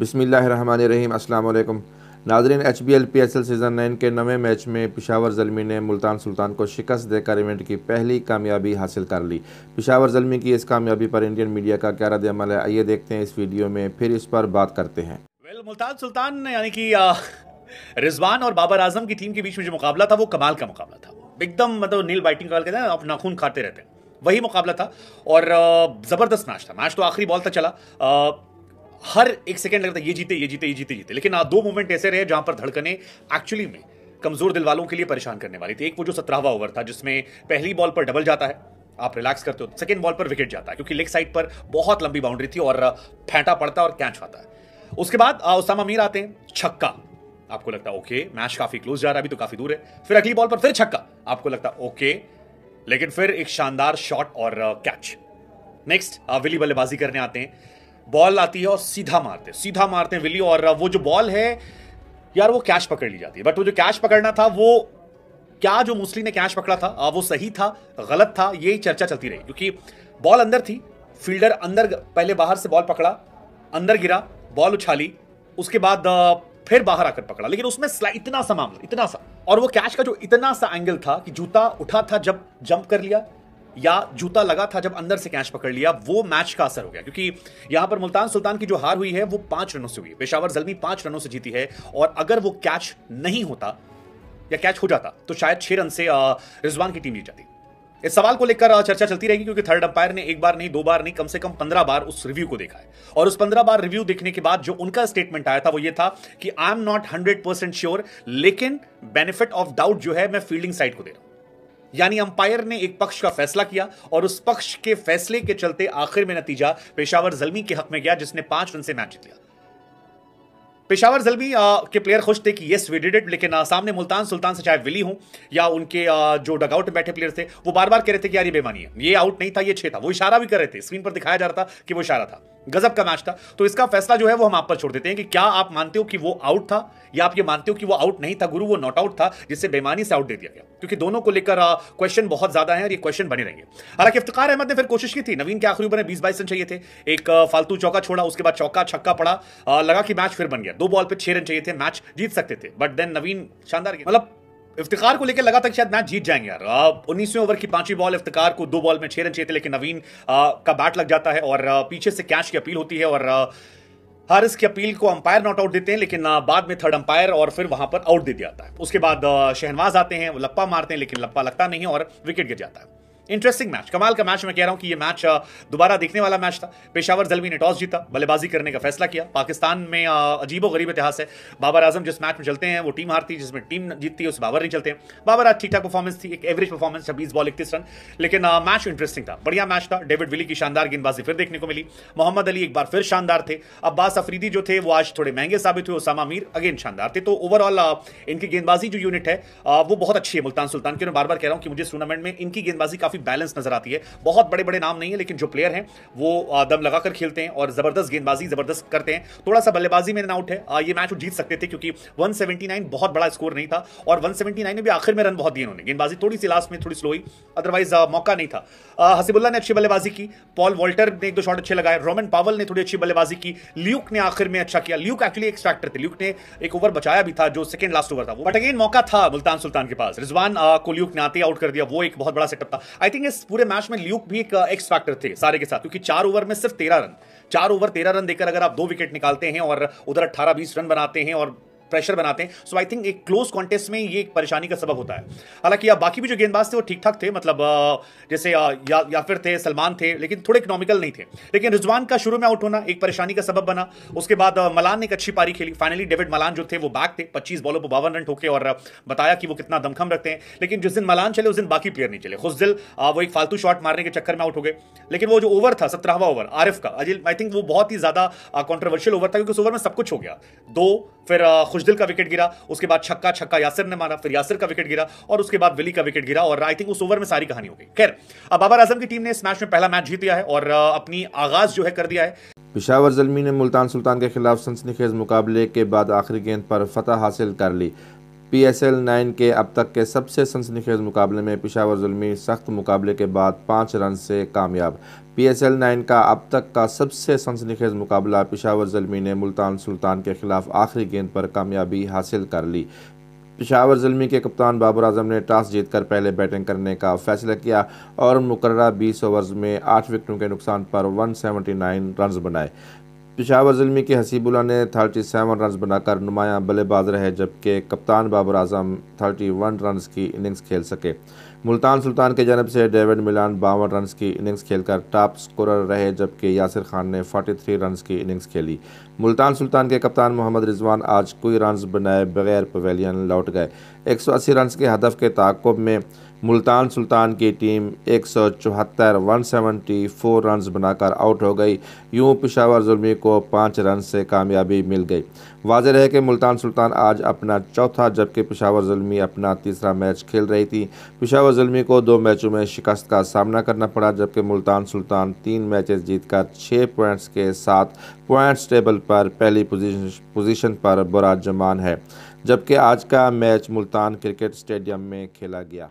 बिसमीम अल्लाम नाजरीन H B L P S L season nine के नवे मैच में पिशावर जलमी ने मुल्तान सुल्तान को शिकस्त देकर इवेंट की पहली कामयाबी हासिल कर ली पिशावर जलमी की इस कामयाबी पर इंडियन मीडिया का क्या रद्द अमल है आइए देखते हैं इस वीडियो में फिर इस पर बात करते हैं वेल मुल्तान सुल्तान यानी कि रिजवान और बाबर आजम की टीम के बीच में जो मुकाबला था वो कमाल का मुकाबला था एकदम मतलब नील बाइटिंग करके आप नाखून खाते रहते हैं वही मुकाबला था और ज़बरदस्त मैच था मैच तो आखिरी बॉल तक चला हर एक सेकेंड लगता है ये जीते ये जीते ये जीते जीते लेकिन दो मोमेंट ऐसे रहे जहां पर धड़कने एक्चुअली में कमजोर दिल वालों के लिए परेशान करने वाली थी एक वो जो सत्रहवा ओवर था जिसमें पहली बॉल पर डबल जाता है आप रिलैक्स करते हो सेकेंड बॉल पर विकेट जाता है क्योंकि लेग साइड पर बहुत लंबी बाउंड्री थी और फेंटा पड़ता और कैच आता है उसके बाद उसामा मीर आते हैं छक्का आपको लगता है ओके मैच काफी क्लोज जा रहा है अभी तो काफी दूर है फिर अगली बॉल पर फिर छक्का आपको लगता है ओके लेकिन फिर एक शानदार शॉट और कैच नेक्स्ट विली बल्लेबाजी करने आते हैं बॉल आती है और सीधा मारते हैं सीधा मारते हैं विली और वो जो बॉल है यार वो कैश पकड़ ली जाती है बट वो जो कैश पकड़ना था वो क्या जो मुस्लिम ने कैश पकड़ा था वो सही था गलत था ये चर्चा चलती रही क्योंकि बॉल अंदर थी फील्डर अंदर पहले बाहर से बॉल पकड़ा अंदर गिरा बॉल उछाली उसके बाद फिर बाहर आकर पकड़ा लेकिन उसमें इतना सा मामला इतना सा और वो कैच का जो इतना सा एंगल था कि जूता उठा था जब जंप कर लिया या जूता लगा था जब अंदर से कैच पकड़ लिया वो मैच का असर हो गया क्योंकि यहां पर मुल्तान सुल्तान की जो हार हुई है वो पांच रनों से हुई पेशावर जलमी पांच रनों से जीती है और अगर वो कैच नहीं होता या कैच हो जाता तो शायद छह रन से रिजवान की टीम जीत जाती इस सवाल को लेकर चर्चा चलती रहेगी क्योंकि थर्ड अंपायर ने एक बार नहीं दो बार नहीं कम से कम पंद्रह बार उस रिव्यू को देखा है और उस पंद्रह बार रिव्यू देखने के बाद जो उनका स्टेटमेंट आया था वो ये था कि I am not hundred percent sure लेकिन बेनिफिट ऑफ डाउट जो है मैं फील्डिंग साइड को दे रहा हूं यानी अंपायर ने एक पक्ष का फैसला किया और उस पक्ष के फैसले के चलते आखिर में नतीजा पेशावर जलमी के हक में गया जिसने पांच रन से मैच जीत लिया पेशावर जलमी के प्लेयर खुश थे कि यस वी डिड इट लेकिन आ, सामने मुल्तान सुल्तान से चाहे विली हूं या उनके आ, जो डगआउट में बैठे प्लेयर थे वो बार बार कह रहे थे कि यार ये बेमानी है ये आउट नहीं था ये छे था वो इशारा भी कर रहे थे स्क्रीन पर दिखाया जा रहा था कि वो इशारा था गजब का मैच था तो इसका फैसला जो है वो हम आप पर छोड़ देते हैं कि क्या आप मानते हो कि वो आउट था या आप ये मानते हो कि वो आउट नहीं था गुरु वो नॉट आउट था जिससे बेमानी से आउट दे दिया गया क्योंकि दोनों को लेकर क्वेश्चन बहुत ज्यादा है और ये क्वेश्चन बने रहेंगे हालांकि इफ्तार अहमद ने फिर कोशिश की थी नवीन के आखिरी ओवर बीस बाईस रन चाहिए थे एक फालतू चौका छोड़ा उसके बाद चौका छक्का पड़ा लगा कि मैच फिर बन गया दो बॉल पर छह रन चाहिए थे मैच जीत सकते थे बट देन नवीन शानदार मतलब इफ्तार को लेकर लगा था शायद मैच जीत जाएंगे यार उन्नीसवें ओवर की पांचवी बॉल इफ्तार को दो बॉल में छह रन चाहिए थे लेकिन नवीन का बैट लग जाता है और पीछे से कैच की अपील होती है और हारिस की अपील को अंपायर नॉट आउट देते हैं लेकिन बाद में थर्ड अंपायर और फिर वहां पर आउट दे दिया जाता है उसके बाद शहनवाज आते हैं लप्पा मारते हैं लेकिन लप्पा लगता नहीं है और विकेट गिर जाता है इंटरेस्टिंग मैच कमाल का मैच मैं कह रहा हूं कि ये मैच दोबारा देखने वाला मैच था पेशावर जलवी ने टॉस जीता बल्लेबाजी करने का फैसला किया पाकिस्तान में अजीबो गरीब इतिहास है बाबर आजम जिस मैच में चलते हैं वो टीम हारती है जिसमें टीम जीतती है उस बाबर नहीं चलते हैं बाबर आज ठीक ठाक परफॉर्मेंस थी एक एवरेज परफॉर्मेंस छब्बीस बॉल इकतीस रन लेकिन मैच इंटरेस्टिंग था बढ़िया मैच था डेविड विली की शानदार गेंदबाजी फिर देखने को मिली मोहम्मद अली एक बार फिर शानदार थे अब्बास अफरीदी जो थे वो आज थोड़े महंगे साबित हुए उसामा मीर अगेन शानदार थे तो ओवरऑल इनकी गेंदबाजी जो यूनिट है वो बहुत अच्छी है मुल्तान सुल्तान की मैं बार बार कह रहा हूँ कि मुझे टूर्नामेंट में इनकी गेंदबाजी काफी काफी बैलेंस नजर आती है बहुत बड़े बड़े नाम नहीं है लेकिन जो प्लेयर हैं वो दम लगाकर खेलते हैं और जबरदस्त गेंदबाजी जबरदस्त करते हैं थोड़ा सा बल्लेबाजी में आउट है ये मैच वो जीत सकते थे क्योंकि 179 बहुत बड़ा स्कोर नहीं था और 179 में भी आखिर में रन बहुत दिए उन्होंने गेंदबाजी थोड़ी सी लास्ट में थोड़ी स्लो ही अदरवाइज मौका नहीं था हसीबुल्ला ने अच्छी बल्लेबाजी की पॉल वॉल्टर ने एक दो शॉट अच्छे लगाए रोमन पावल ने थोड़ी अच्छी बल्लेबाजी की ल्यूक ने आखिर में अच्छा किया ल्यूक एक्चुअली एक फैक्टर थे ल्यूक ने एक ओवर बचाया भी था जो सेकंड लास्ट ओवर था वो बट अगेन मौका था मुल्तान सुल्तान के पास रिजवान को ल्यूक ने आते आउट कर दिया वो एक बहुत बड़ा सेटअप था आई थिंक इस पूरे मैच में ल्यूक भी एक एक्स uh, फैक्टर थे सारे के साथ क्योंकि चार ओवर में सिर्फ तेरह रन चार ओवर तेरह रन देकर अगर आप दो विकेट निकालते हैं और उधर अट्ठारह बीस रन बनाते हैं और प्रेशर बनाते हैं सो आई थिंक एक क्लोज कॉन्टेस्ट में ये एक परेशानी का सबक होता है हालांकि या बाकी भी जो गेंदबाज थे वो ठीक ठाक थे मतलब जैसे या, या फिर थे सलमान थे लेकिन थोड़े इकोनॉमिकल नहीं थे लेकिन रिजवान का शुरू में आउट होना एक परेशानी का सबक बना उसके बाद मलान ने एक अच्छी पारी खेली फाइनली डेविड मलान जो थे वो बैक थे पच्चीस बॉलों पर बावन रन ठोके और बताया कि वो कितना दमखम रखते हैं लेकिन जिस दिन मलान चले उस दिन बाकी प्लेयर नहीं चले खुशदिल वो एक फालतू शॉट मारने के चक्कर में आउट हो गए लेकिन वो जो ओवर था सत्रहवा ओवर आरिफ का अजिल आई थिंक वो बहुत ही ज्यादा कॉन्ट्रोवर्शियल ओवर था क्योंकि उस ओवर में सब कुछ हो गया दो फिर खुश खुशदिल का विकेट गिरा उसके बाद छक्का छक्का यासिर ने मारा फिर यासिर का विकेट गिरा और उसके बाद विली का विकेट गिरा और आई थिंक उस ओवर में सारी कहानी हो गई खैर अब बाबर आजम की टीम ने इस मैच में पहला मैच जीत लिया है और अपनी आगाज जो है कर दिया है पिशावर जलमी ने मुल्तान सुल्तान के खिलाफ सनसनीखेज मुकाबले के बाद आखिरी गेंद पर फतह हासिल कर ली पी एस एल नाइन के अब तक के सबसे सनसनीखेज मुकाबले में पिशावर जुलमी सख्त मुकाबले के बाद पाँच रन से कामयाब पी एस एल नाइन का अब तक का सबसे सनसनीखेज मुकाबला पिशावर जुलमी ने मुल्तान सुल्तान के खिलाफ आखिरी गेंद पर कामयाबी हासिल कर ली पिशावर जलमी के कप्तान बाबर आजम ने टॉस जीतकर पहले बैटिंग करने का फैसला किया और मुकर्रा 20 ओवर्स में आठ विकेटों के नुकसान पर 179 रन बनाए पिशावर जिलमी के हसीबुल्ला ने थर्टी सेवन रन बनाकर नुमाया बल्लेबाज रहे जबकि कप्तान Babar Azam thirty one run की इनिंग्स खेल सके मुल्तान सुल्तान के जानब से डेविड मिलान बावन रन की इनिंग्स खेलकर टॉप स्कोरर रहे जबकि यासिर खान ने 43 रन की इनिंग्स खेली मुल्तान सुल्तान के कप्तान मोहम्मद रिजवान आज कोई रन बनाए बगैर पवेलियन लौट गए 180 रन के हदफ के ताकुब में मुल्तान सुल्तान की टीम एक सौ चौहत्तर वन सेवेंटी फोर रन बनाकर आउट हो गई यूं पिशावर जुलमी को पाँच रन से कामयाबी मिल गई वाज है कि मुल्तान सुल्तान आज अपना चौथा जबकि पिशावर जुलमी अपना तीसरा मैच खेल रही थी पिशावर और को दो मैचों में शिकस्त का सामना करना पड़ा जबकि मुल्तान सुल्तान तीन मैचेस जीतकर छः पॉइंट्स के साथ पॉइंट्स टेबल पर पहली पोजीशन पर बुरा जमान है जबकि आज का मैच मुल्तान क्रिकेट स्टेडियम में खेला गया